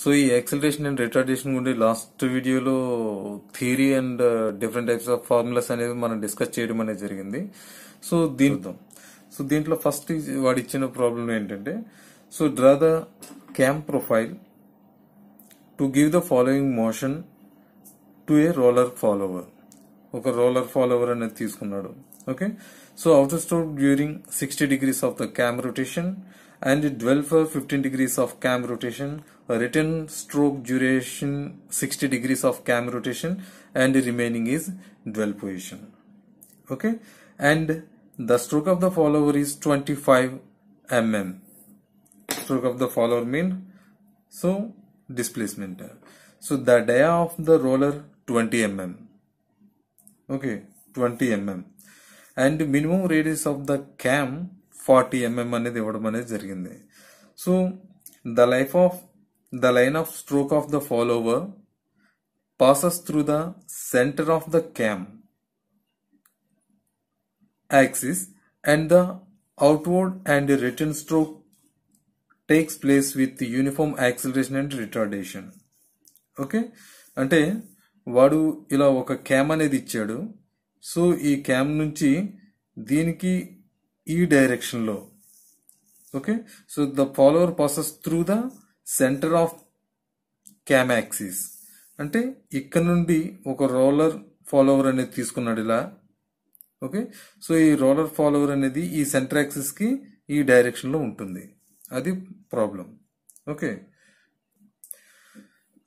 So ఈ acceleration and retardation గురించి last వీడియోలో theory and different types of formulas అనేది మనం డిస్కస్ చేయడం అనేది జరిగింది సో దీంతో సో దీంట్లో ఫస్ట్ వాడు ఇచ్చిన ప్రాబ్లం ఏంటంటే so draw the cam profile to give the following motion to a roller follower ఒక రోలర్ ఫాలోవర్ అనేది తీసుకున్నాడు okay so outstroke during sixty degrees of the cam rotation and it dwell for 15 degrees of cam rotation, a return stroke duration 60 degrees of cam rotation and the remaining is dwell position. Okay and the stroke of the follower is 25 mm. Stroke of the follower mean so displacement. So the dia of the roller 20 mm. Okay 20 mm and minimum radius of the cam forty mm అనేది ఇవ్వడం అనేది జరిగింది so the life of the line of stroke of the follower passes through the centre of the cam axis and the outward and return stroke takes place with uniform acceleration and retardation okay అంటే వాడు ఇలా ఒక cam అనేది ఇచ్చాడు so ఈ cam నుంచి దీనికి ఈ డైరెక్షన్లో okay so the follower passes through the centre of cam axis అంటే ఇక్కడ నుండి ఒక రోలర్ ఫాలోవర్ అనేది తీసుకున్నాడు ఇలా ఓకే సో ఈ రోలర్ ఫాలోవర్ అనేది ఈ సెంటర్ యాక్సిస్కి ఈ డైరెక్షన్లో ఉంటుంది అది ప్రాబ్లం ఓకే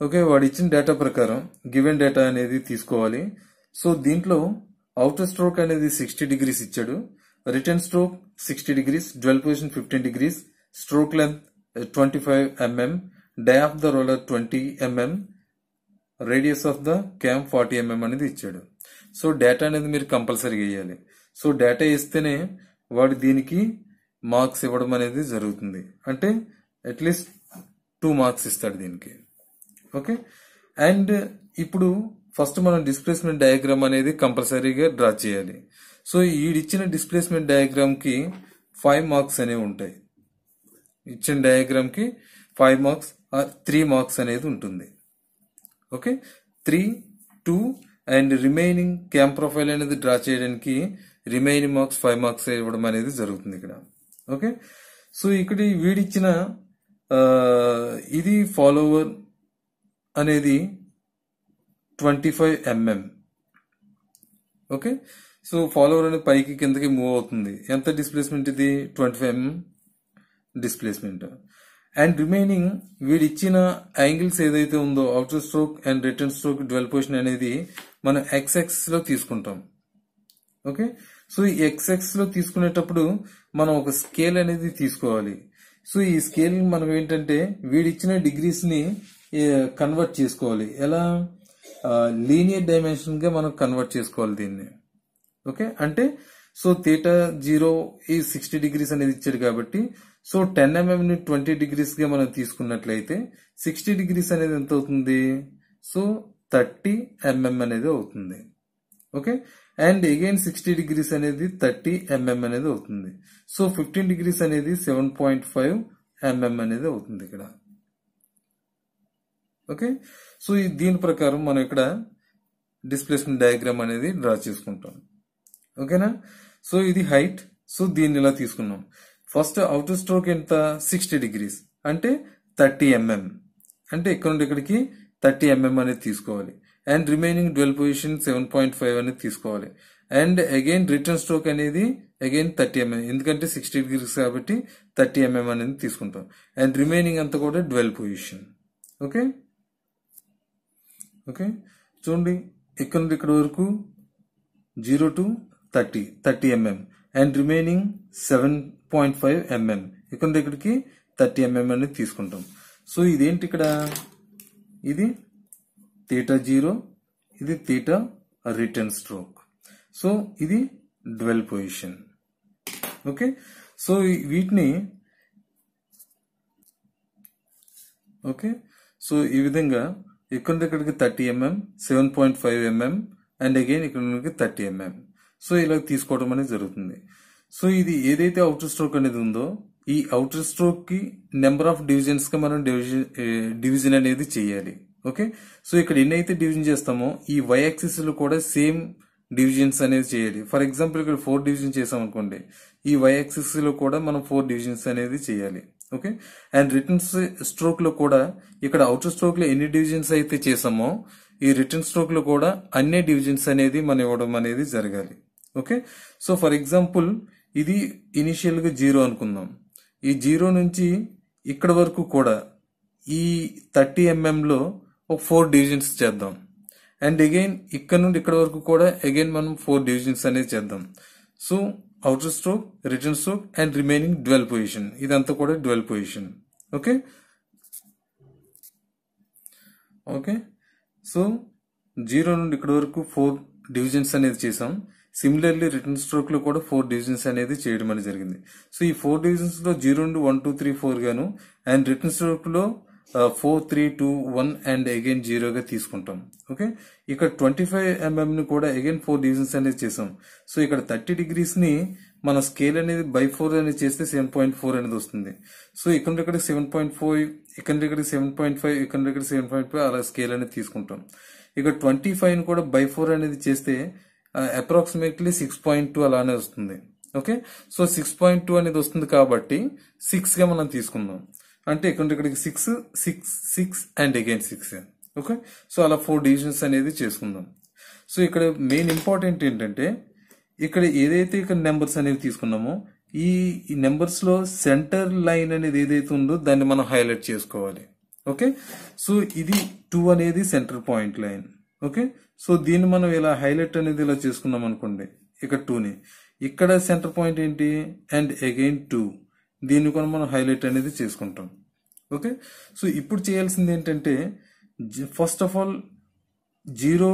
ఓకే వాడు ఇచ్చిన డేటా ప్రకారం గివెన్ డేటా అనేది తీసుకోవాలి సో దీంట్లో అవుటర్ స్ట్రోక్ అనేది సిక్స్టీ డిగ్రీస్ ఇచ్చాడు stroke sixty degrees degrees, position fifteen degrees stroke length twenty five mm dia of the roller twenty mm radius of the cam forty mm అనేది ఇచ్చాడు so data అనేది మీరు కంపల్సరీగా వేయాలి so data ఇస్తేనే వాడు దీనికి మార్క్స్ ఇవ్వడం అనేది జరుగుతుంది అంటే అట్లీస్ట్ టూ మార్క్స్ ఇస్తాడు దీనికి ఓకే అండ్ uh, ఇప్పుడు ఫస్ట్ మనం డిస్ప్లేస్మెంట్ డయాగ్రామ్ అనేది కంపల్సరీగా డ్రా చేయాలి సో ఈడిచ్చిన డిస్ప్లేస్మెంట్ డయాగ్రామ్కి ఫైవ్ మార్క్స్ అనేవి ఉంటాయి ఇచ్చిన డయాగ్రామ్కి ఫైవ్ మార్క్స్ త్రీ మార్క్స్ అనేది ఉంటుంది okay three two and remaining cam profile అనేది డ్రా చేయడానికి రిమైనింగ్ మార్క్స్ ఫైవ్ మార్క్స్ ఇవ్వడం అనేది జరుగుతుంది ఇక్కడ ఓకే సో ఇక్కడ వీడిచ్చిన ఇది ఫాలోవర్ అనేది twenty five mm okay so follower అనేది పైకి కిందకి మూవ్ అవుతుంది ఎంత డిస్ప్లేస్మెంట్ ఇది twenty five mm displacement and remaining వీడు ఇచ్చిన యాంగిల్స్ ఏదైతే ఉందో outer stroke and return stroke dwell position అనేది మనం ఎక్స్ఎక్స్ లో తీసుకుంటాం ఓకే సో ఈ ఎక్స్ఎక్స్ లో తీసుకునేటప్పుడు మనం ఒక స్కేల్ అనేది తీసుకోవాలి సో ఈ స్కేల్ మనం ఏంటంటే వీడిచ్చిన డిగ్రీస్ ని కన్వర్ట్ చేసుకోవాలి ఎలా లీనియర్ డైమెన్షన్గా మనం కన్వర్ట్ చేసుకోవాలి దీన్ని ఓకే అంటే సో థీటా జీరో ఈ సిక్స్టీ డిగ్రీస్ అనేది ఇచ్చాడు కాబట్టి సో టెన్ ఎంఎంని ట్వంటీ డిగ్రీస్గా మనం తీసుకున్నట్లయితే సిక్స్టీ డిగ్రీస్ అనేది ఎంత అవుతుంది సో థర్టీ ఎంఎం అనేది అవుతుంది okay and again sixty degrees అనేది థర్టీ ఎంఎం అనేది అవుతుంది సో ఫిఫ్టీన్ డిగ్రీస్ అనేది సెవెన్ పాయింట్ ఫైవ్ ఎంఎం అనేది అవుతుంది ఇక్కడ ఓకే సో ఈ దీని ప్రకారం మనం ఇక్కడ డిస్ప్లేస్మెంట్ డయాగ్రామ్ అనేది డ్రా చేసుకుంటాం ఓకేనా సో ఇది హైట్ సో దీన్ని ఇలా తీసుకున్నాం ఫస్ట్ అవుట్ స్ట్రోక్ ఎంత సిక్స్టీ డిగ్రీస్ అంటే థర్టీ ఎంఎం mm. అంటే ఇక్కడ నుండి ఇక్కడికి థర్టీ ఎంఎం mm అనేది తీసుకోవాలి and remaining dwell position seven point five అనేది తీసుకోవాలి అండ్ అగైన్ రిటర్న్ స్ట్రోక్ అనేది అగైన్ థర్టీ ఎంఎం ఎందుకంటే సిక్స్టీ డిగ్రీస్ కాబట్టి థర్టీ ఎంఎం mm అనేది తీసుకుంటాం అండ్ రిమైనింగ్ అంతా కూడా డ్వెల్వ్ పొజిషన్ ఓకే ఓకే చూడండి ఇక్కడ నుండి ఇక్కడ వరకు zero to thirty thirty mm and remaining seven point five mm ఇక్కడ ఇక్కడికి థర్టీ ఎంఎం అనేది తీసుకుంటాం సో ఇదేంటి ఇక్కడ ఇది థీటా జీరో ఇది థీటా రిటర్న్ స్ట్రోక్ సో ఇది డ్వెల్ పొజిషన్ ఓకే సో వీటిని ఓకే సో ఈ విధంగా ఇక్కడ ఇక్కడికి thirty mm seven point five mm and again ఇక్కడ నుండి థర్టీ ఎంఎం సో ఇలా తీసుకోవడం అనేది జరుగుతుంది సో ఇది ఏదైతే అవుటర్ స్ట్రోక్ అనేది ఉందో ఈ అవుటర్ స్ట్రోక్ కి నెంబర్ ఆఫ్ డివిజన్స్ గా మనం డివిజన్ డివిజన్ అనేది చేయాలి ఓకే సో ఇక్కడ ఎన్నైతే డివిజన్ చేస్తామో ఈ వై లో కూడా సేమ్ డివిజన్స్ అనేది చేయాలి ఫర్ ఎగ్జాంపుల్ ఇక్కడ ఫోర్ డివిజన్ చేసాం అనుకోండి ఈ వై లో కూడా మనం ఫోర్ డివిజన్స్ అనేది చేయాలి ఓకే అండ్ రిటర్న్ స్ట్రోక్ లో కూడా ఇక్కడ అవుటర్ స్ట్రోక్ లో ఎన్ని డివిజన్స్ అయితే చేసామో ఈ రిటర్న్ స్ట్రోక్ లో కూడా అన్ని డివిజన్స్ అనేది మనం ఇవ్వడం అనేది జరగాలి ఓకే సో ఫర్ ఎగ్జాంపుల్ ఇది ఇనిషియల్ గా జీరో అనుకుందాం ఈ జీరో నుంచి ఇక్కడ వరకు కూడా ఈ థర్టీ ఎంఎంలో mm ఒక ఫోర్ డివిజన్స్ చేద్దాం అండ్ అగైన్ ఇక్కడ నుండి ఇక్కడ వరకు కూడా అగైన్ మనం ఫోర్ డివిజన్స్ అనేది చేద్దాం so outer stroke return stroke and remaining dwell position ఇదంతా కూడా dwell position okay okay so zero నుండి ఇక్కడ వరకు ఫోర్ డివిజన్స్ అనేది చేసాం సిమిలర్లీ రిటర్న్ స్ట్రోక్లో కూడా ఫోర్ డివిజన్స్ అనేది చేయడం అనేది జరిగింది సో ఈ ఫోర్ డివిజన్స్లో జీరో నుండి వన్ టూ త్రీ ఫోర్ గాను అండ్ రిటర్న్ స్ట్రోక్లో four three two one and again జీరోగా తీసుకుంటాం ఓకే ఇక్కడ ట్వంటీ ఫైవ్ ఎంఎంని కూడా అగైన్ ఫోర్ డివిజన్స్ అనేది చేసాం సో ఇక్కడ థర్టీ డిగ్రీస్ని మన స్కేల్ అనేది బై ఫోర్ అనేది చేస్తే సెవెన్ పాయింట్ ఫోర్ అనేది వస్తుంది సో ఇక్కడ ఇక్కడ సెవెన్ పాయింట్ ఫోర్ ఇక్కడ ఇక్కడ సెవెన్ పాయింట్ ఫైవ్ ఇక్కడ ఇక్కడ సెవెన్ పాయింట్ ఫైవ్ అలా స్కేల్ అనేది తీసుకుంటాం ఇక్కడ ట్వంటీ ని కూడా బై ఫోర్ అనేది చేస్తే అప్రాక్సిమేట్లీ సిక్స్ పాయింట్ టూ అలానే వస్తుంది okay so six point two అనేది వస్తుంది కాబట్టి సిక్స్గా మనం తీసుకుందాం అంటే ఇక్కడ ఇక్కడికి six six six and again six okay so అలా ఫోర్ డివిజన్స్ అనేది చేసుకుందాం సో ఇక్కడ మెయిన్ ఇంపార్టెంట్ ఏంటంటే ఇక్కడ ఏదైతే ఇక్కడ నెంబర్స్ అనేవి తీసుకున్నామో ఈ నెంబర్స్లో సెంటర్ లైన్ అనేది ఏదైతే ఉందో దాన్ని మనం హైలైట్ చేసుకోవాలి ఓకే సో ఇది టూ అనేది centre point line okay so దీన్ని మనం ఇలా హైలైట్ అనేది ఇలా చేసుకున్నాం అనుకోండి ఇక్కడ టూని ఇక్కడ సెంటర్ పాయింట్ ఏంటి అండ్ అగైన్ టూ దీన్ని కూడా మనం హైలైట్ అనేది చేసుకుంటాం ఓకే సో ఇప్పుడు చేయాల్సింది ఏంటంటే ఫస్ట్ ఆఫ్ ఆల్ జీరో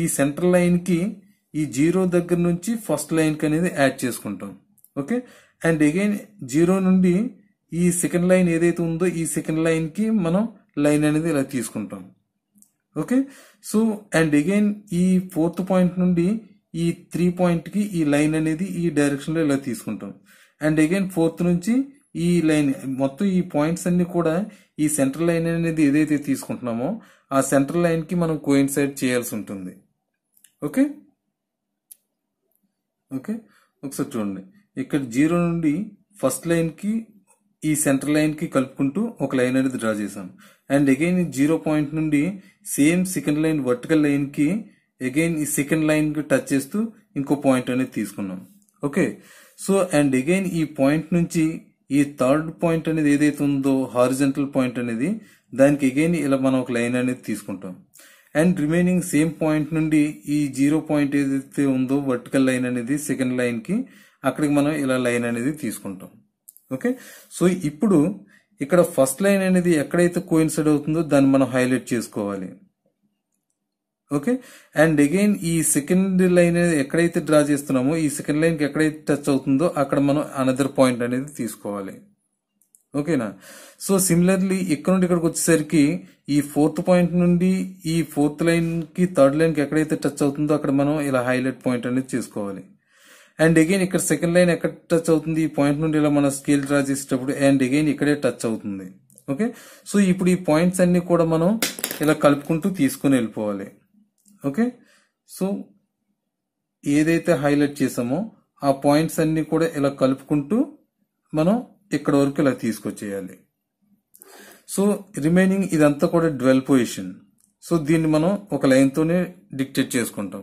ఈ సెంటర్ లైన్కి ఈ జీరో దగ్గర నుంచి ఫస్ట్ లైన్కి అనేది యాడ్ చేసుకుంటాం ఓకే అండ్ అగైన్ జీరో నుండి ఈ సెకండ్ లైన్ ఏదైతే ఉందో ఈ సెకండ్ లైన్కి మనం లైన్ అనేది ఇలా తీసుకుంటాం ఓకే సో అండ్ అగైన్ ఈ ఫోర్త్ పాయింట్ నుండి ఈ త్రీ పాయింట్కి ఈ లైన్ అనేది ఈ డైరెక్షన్లో ఇలా తీసుకుంటాం అండ్ అగైన్ ఫోర్త్ నుంచి ఈ లైన్ మొత్తం ఈ పాయింట్స్ అన్ని కూడా ఈ సెంట్రల్ లైన్ అనేది ఏదైతే తీసుకుంటున్నామో ఆ లైన్ లైన్కి మనం కోయిన్సైడ్ చేయాల్సి ఉంటుంది ఓకే ఓకే ఒకసారి చూడండి ఇక్కడ జీరో నుండి ఫస్ట్ లైన్కి ఈ లైన్ లైన్కి కలుపుకుంటూ ఒక లైన్ అనేది డ్రా చేశాను అండ్ అగైన్ జీరో పాయింట్ నుండి సేమ్ సెకండ్ లైన్ వర్టికల్ లైన్కి అగైన్ ఈ సెకండ్ లైన్కి టచ్ చేస్తూ ఇంకో పాయింట్ అనేది తీసుకున్నాం ఓకే సో అండ్ అగైన్ ఈ పాయింట్ నుంచి ఈ థర్డ్ పాయింట్ అనేది ఏదైతే ఉందో హారిజెంటల్ పాయింట్ అనేది దానికి అగైన్ ఇలా మనం ఒక లైన్ అనేది తీసుకుంటాం అండ్ రిమైనింగ్ సేమ్ పాయింట్ నుండి ఈ జీరో పాయింట్ ఏదైతే ఉందో వర్టికల్ లైన్ అనేది సెకండ్ లైన్కి అక్కడికి మనం ఇలా లైన్ అనేది తీసుకుంటాం ఓకే సో ఇప్పుడు ఇక్కడ ఫస్ట్ లైన్ అనేది ఎక్కడైతే కోయిన్సైడ్ అవుతుందో దాన్ని మనం హైలైట్ చేసుకోవాలి ఓకే అండ్ అగైన్ ఈ సెకండ్ లైన్ అనేది ఎక్కడైతే డ్రా చేస్తున్నామో ఈ సెకండ్ లైన్కి ఎక్కడైతే టచ్ అవుతుందో అక్కడ మనం అనదర్ పాయింట్ అనేది తీసుకోవాలి ఓకేనా సో సిమిలర్లీ ఇక్కడ నుండి ఇక్కడికి వచ్చేసరికి ఈ ఫోర్త్ పాయింట్ నుండి ఈ ఫోర్త్ లైన్కి థర్డ్ లైన్కి ఎక్కడైతే టచ్ అవుతుందో అక్కడ మనం ఇలా హైలైట్ పాయింట్ అనేది చేసుకోవాలి అండ్ అగైన్ ఇక్కడ సెకండ్ లైన్ ఎక్కడ టచ్ అవుతుంది ఈ పాయింట్ నుండి ఇలా మన స్కేల్ డ్రా చేసేటప్పుడు అండ్ అగైన్ ఇక్కడే టచ్ అవుతుంది ఓకే సో ఇప్పుడు ఈ పాయింట్స్ అన్ని కూడా మనం ఇలా కలుపుకుంటూ తీసుకుని వెళ్ళిపోవాలి ఓకే సో ఏదైతే హైలైట్ చేసామో ఆ పాయింట్స్ అన్ని కూడా ఇలా కలుపుకుంటూ మనం ఇక్కడ వరకు ఇలా తీసుకొచ్చేయాలి సో రిమైనింగ్ ఇదంతా కూడా డ్వెల్ పొజిషన్ సో దీన్ని మనం ఒక లైన్తోనే డిక్టేట్ చేసుకుంటాం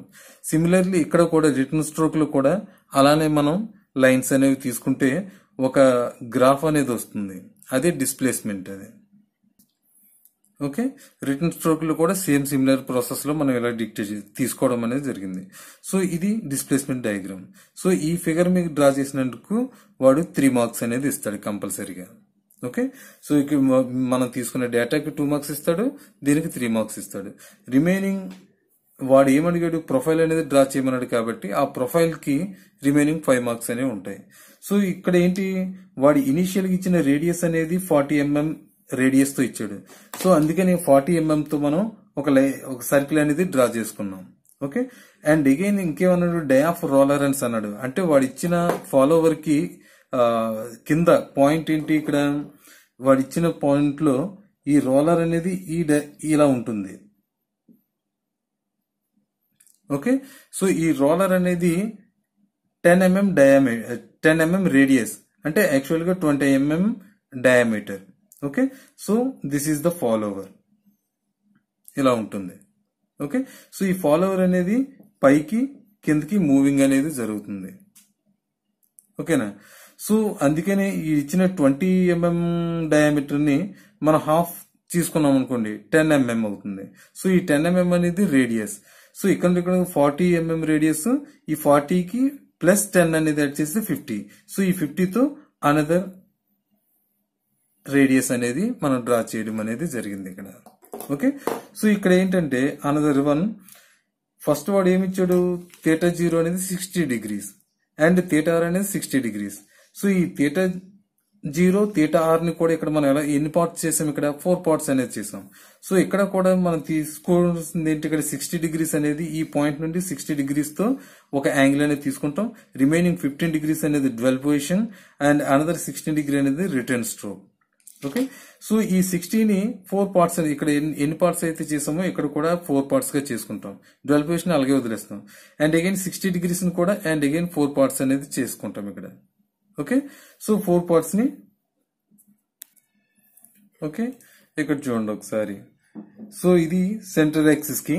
సిమిలర్లీ ఇక్కడ కూడా రిటర్న్ స్ట్రోక్లో కూడా అలానే మనం లైన్స్ అనేవి తీసుకుంటే ఒక గ్రాఫ్ అనేది వస్తుంది అదే డిస్ప్లేస్మెంట్ అది ఓకే రిటర్న్ స్ట్రోక్లో కూడా సేమ్ సిమిలర్ ప్రాసెస్లో మనం ఇలా డిక్టేట్ తీసుకోవడం అనేది జరిగింది సో ఇది డిస్ప్లేస్మెంట్ డయాగ్రామ్ సో ఈ ఫిగర్ మీకు డ్రా చేసినందుకు వాడు త్రీ మార్క్స్ అనేది ఇస్తాడు కంపల్సరీగా ఓకే సో ఇక మనం తీసుకునే డేటాకి టూ మార్క్స్ ఇస్తాడు దీనికి త్రీ మార్క్స్ ఇస్తాడు రిమైనింగ్ వాడు ఏమడిగాడు ప్రొఫైల్ అనేది డ్రా చేయమన్నాడు కాబట్టి ఆ ప్రొఫైల్కి రిమైనింగ్ ఫైవ్ మార్క్స్ అనేవి ఉంటాయి సో ఇక్కడ ఏంటి వాడు ఇనీషియల్గా ఇచ్చిన రేడియస్ అనేది ఫార్టీ ఎంఎం రేడియస్తో ఇచ్చాడు సో అందుకని ఫార్టీ mm తో మనం ఒక లై ఒక సర్కిల్ అనేది డ్రా చేసుకున్నాం ఓకే అండ్ అగైన్ ఇంకేమన్నాడు డే ఆఫ్ రోలర్ అన్స్ అన్నాడు అంటే వాడు ఇచ్చిన ఫాలోవర్కి కింద పాయింట్ ఏంటి ఇక్కడ వాడు ఇచ్చిన పాయింట్లో ఈ రోలర్ అనేది ఈ ఇలా ఉంటుంది ఓకే సో ఈ రోలర్ అనేది టెన్ ఎంఎం డయామీ టెన్ ఎంఎం రేడియస్ అంటే యాక్చువల్గా twenty mm diameter okay so this is the follower ఇలా ఉంటుంది ఓకే సో ఈ ఫాలోవర్ అనేది పైకి కిందకి మూవింగ్ అనేది జరుగుతుంది ఓకేనా సో అందుకనే ఈ ఇచ్చిన ట్వంటీ ఎంఎం డయామీటర్ని మనం హాఫ్ తీసుకున్నాం అనుకోండి టెన్ ఎంఎం అవుతుంది సో ఈ టెన్ ఎంఎం అనేది రేడియస్ సో ఇక్కడ ఇక్కడ ఫార్టీ ఎంఎం రేడియస్ ఈ ఫార్టీకి ప్లస్ టెన్ అనేది యాడ్ చేస్తే ఫిఫ్టీ సో ఈ ఫిఫ్టీతో అనదర్ రేడియస్ అనేది మనం డ్రా చేయడం అనేది జరిగింది ఇక్కడ ఓకే సో ఇక్కడ ఏంటంటే అనదర్ వన్ ఫస్ట్ వాడు ఏమిచ్చాడు థియేటర్ జీరో అనేది sixty degrees and theta R అనేది సిక్స్టీ డిగ్రీస్ సో ఈ థియేటర్ జీరో ఆర్ ఆర్ని కూడా ఇక్కడ మనం ఎలా ఎన్ని పార్ట్స్ చేసాం ఇక్కడ ఫోర్ పార్ట్స్ అనేది చేసాం సో ఇక్కడ కూడా మనం తీసుకోవాల్సింది ఏంటి ఇక్కడ సిక్స్టీ డిగ్రీస్ అనేది ఈ పాయింట్ నుండి సిక్స్టీ డిగ్రీస్తో ఒక యాంగిల్ అనేది తీసుకుంటాం రిమైనింగ్ ఫిఫ్టీన్ డిగ్రీస్ అనేది dwell position and another sixteen degree అనేది రిటర్న్ స్ట్రోక్ ఓకే సో ఈ సిక్స్టీని ఫోర్ పార్ట్స్ ఇక్కడ ఎన్ని పార్ట్స్ అయితే చేసామో ఇక్కడ కూడా ఫోర్ పార్ట్స్గా చేసుకుంటాం ట్వెల్వ్ అలాగే వదిలేస్తాం అండ్ అగైన్ సిక్స్టీ డిగ్రీస్ని కూడా అండ్ అగైన్ ఫోర్ పార్ట్స్ అనేది చేసుకుంటాం ఇక్కడ ఓకే సో ఫోర్ పార్ట్స్ని ఓకే ఇక్కడ చూడండి ఒకసారి సో ఇది సెంటర్ యాక్సిస్కి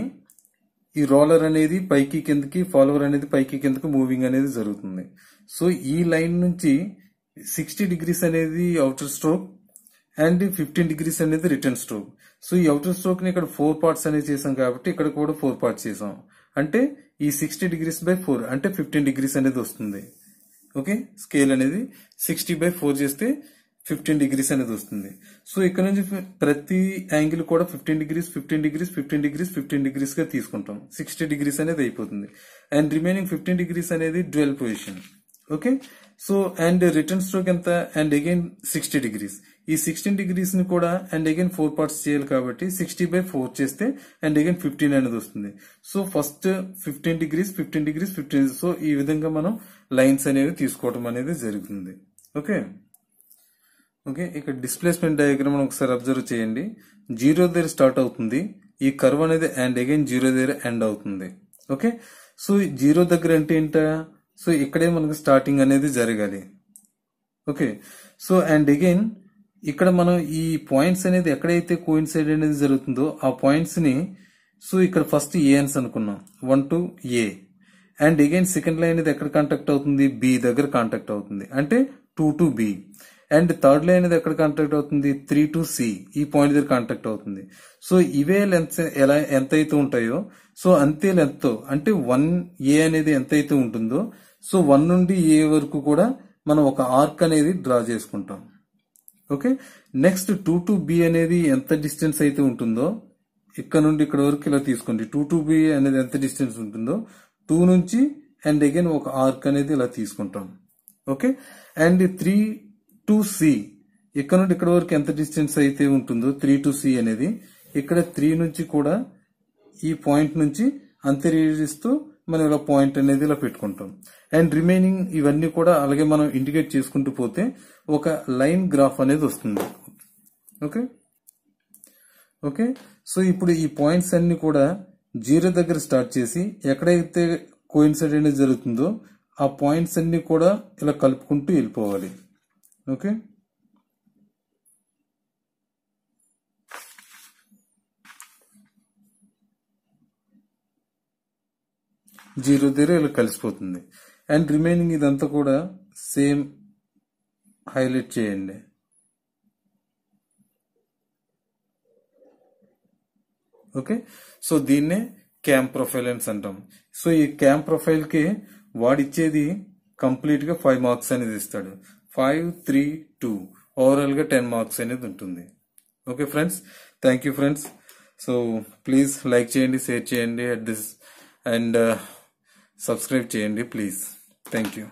ఈ రోలర్ అనేది పైకి కిందకి ఫాలోవర్ అనేది పైకి కిందకి మూవింగ్ అనేది జరుగుతుంది సో ఈ లైన్ నుంచి సిక్స్టీ డిగ్రీస్ అనేది outer stroke and fifteen degrees అనేది రిటర్న్ స్ట్రోక్ సో ఈ అవుటర్ స్ట్రోక్ ని ఇక్కడ ఫోర్ పార్ట్స్ అనేది చేసాం కాబట్టి ఇక్కడ కూడా ఫోర్ పార్ట్స్ చేసాం అంటే ఈ సిక్స్టీ డిగ్రీస్ బై ఫోర్ అంటే ఫిఫ్టీన్ డిగ్రీస్ అనేది వస్తుంది ఓకే స్కేల్ అనేది సిక్స్టీ బై ఫోర్ చేస్తే ఫిఫ్టీన్ డిగ్రీస్ అనేది వస్తుంది సో ఇక్కడ నుంచి ప్రతి యాంగిల్ కూడా fifteen degrees fifteen degrees fifteen degrees fifteen degrees గా తీసుకుంటాం సిక్స్టీ డిగ్రీస్ అనేది అయిపోతుంది అండ్ రిమైనింగ్ ఫిఫ్టీన్ డిగ్రీస్ అనేది dwell position okay so and return stroke ఎంత అండ్ అగైన్ సిక్స్టీ డిగ్రీస్ ఈ సిక్స్టీన్ డిగ్రీస్ ని కూడా అండ్ అగైన్ ఫోర్ పార్ట్స్ చేయాలి కాబట్టి సిక్స్టీ బై ఫోర్ చేస్తే అండ్ అగైన్ ఫిఫ్టీన్ అనేది వస్తుంది so first fifteen degrees fifteen degrees fifteen so ఈ విధంగా మనం లైన్స్ అనేవి తీసుకోవడం అనేది జరుగుతుంది ఓకే ఓకే ఇక్కడ డిస్ప్లేస్మెంట్ డయాగ్రామ్ ఒకసారి అబ్జర్వ్ చేయండి జీరో దగ్గర స్టార్ట్ అవుతుంది ఈ కర్వ్ అనేది అండ్ అగైన్ జీరో దగ్గర ఎండ్ అవుతుంది ఓకే సో జీరో దగ్గర అంటే ఏంట సో ఇక్కడే మనకు స్టార్టింగ్ అనేది జరగాలి ఓకే సో అండ్ అగైన్ ఇక్కడ మనం ఈ పాయింట్స్ అనేది ఎక్కడైతే కోయిన్సైడ్ అనేది జరుగుతుందో ఆ పాయింట్స్ ని సో ఇక్కడ ఫస్ట్ ఏ అని అనుకున్నాం one to A and again second line అనేది ఎక్కడ కాంటాక్ట్ అవుతుంది బి దగ్గర కాంటాక్ట్ అవుతుంది అంటే two to B and third line అనేది ఎక్కడ కాంటాక్ట్ అవుతుంది త్రీ టు సి ఈ పాయింట్ దగ్గర కాంటాక్ట్ అవుతుంది సో ఇవే లెంత్ ఎలా ఎంత అయితే ఉంటాయో సో అంతే లెంత్ అంటే వన్ ఏ అనేది ఎంత అయితే ఉంటుందో సో వన్ నుండి ఏ వరకు కూడా మనం ఒక ఆర్క్ అనేది డ్రా చేసుకుంటాం okay next two to B అనేది ఎంత డిస్టెన్స్ అయితే ఉంటుందో ఇక్కడ నుండి ఇక్కడ వరకు ఇలా తీసుకోండి టూ టు బి అనేది ఎంత డిస్టెన్స్ ఉంటుందో టూ నుంచి అండ్ అగైన్ ఒక ఆర్క్ అనేది ఇలా తీసుకుంటాం okay and three to C ఇక్కడ నుండి ఇక్కడ వరకు ఎంత డిస్టెన్స్ అయితే ఉంటుందో త్రీ టు సి అనేది ఇక్కడ త్రీ నుంచి కూడా ఈ పాయింట్ నుంచి అంతే మనం ఇలా పాయింట్ అనేది ఇలా పెట్టుకుంటాం అండ్ రిమైనింగ్ ఇవన్నీ కూడా అలాగే మనం ఇండికేట్ చేసుకుంటూ పోతే ఒక లైన్ గ్రాఫ్ అనేది వస్తుంది ఓకే ఓకే సో ఇప్పుడు ఈ పాయింట్స్ అన్ని కూడా జీరో దగ్గర స్టార్ట్ చేసి ఎక్కడైతే కోయిన్సైడ్ అనేది జరుగుతుందో ఆ పాయింట్స్ అన్ని కూడా ఇలా కలుపుకుంటూ వెళ్ళిపోవాలి ఓకే జీరో జీరో ఇలా కలిసిపోతుంది అండ్ రిమైనింగ్ ఇదంతా కూడా సేమ్ హైలైట్ చేయండి ఓకే సో దీన్నే క్యాంప్ ప్రొఫైల్ అని అంటాం సో ఈ క్యాంప్ ప్రొఫైల్కి వాడిచ్చేది కంప్లీట్గా ఫైవ్ మార్క్స్ అనేది ఇస్తాడు ఫైవ్ త్రీ టూ ఓవరాల్గా టెన్ మార్క్స్ అనేది ఉంటుంది okay friends thank you friends so please like చేయండి షేర్ చేయండి అట్ దిస్ అండ్ సబ్స్క్రైబ్ చేయండి ప్లీజ్ థ్యాంక్ యూ